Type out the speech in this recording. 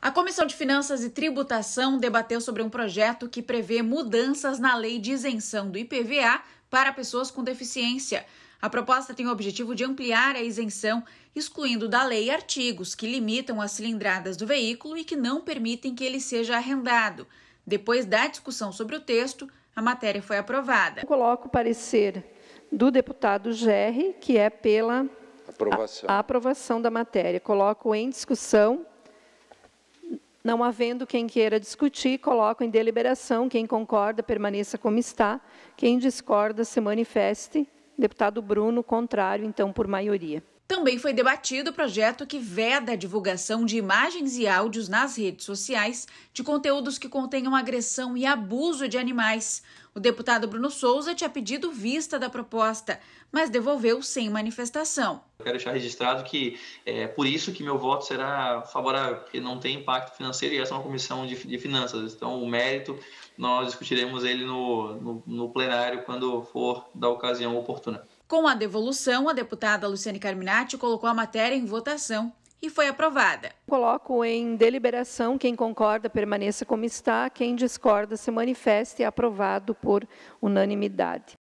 A Comissão de Finanças e Tributação debateu sobre um projeto que prevê mudanças na lei de isenção do IPVA para pessoas com deficiência. A proposta tem o objetivo de ampliar a isenção, excluindo da lei artigos que limitam as cilindradas do veículo e que não permitem que ele seja arrendado. Depois da discussão sobre o texto, a matéria foi aprovada. Eu coloco o parecer do deputado Gerri, que é pela Aprovação. A, a aprovação da matéria. Coloco em discussão. Não havendo quem queira discutir, coloco em deliberação. Quem concorda, permaneça como está. Quem discorda, se manifeste. Deputado Bruno, contrário, então, por maioria. Também foi debatido o projeto que veda a divulgação de imagens e áudios nas redes sociais de conteúdos que contenham agressão e abuso de animais. O deputado Bruno Souza tinha pedido vista da proposta, mas devolveu sem manifestação. Eu quero deixar registrado que é por isso que meu voto será favorável, porque não tem impacto financeiro e essa é uma comissão de, de finanças. Então, o mérito nós discutiremos ele no, no, no plenário quando for da ocasião oportuna. Com a devolução, a deputada Luciane Carminati colocou a matéria em votação e foi aprovada. Coloco em deliberação quem concorda permaneça como está, quem discorda se manifeste, é aprovado por unanimidade.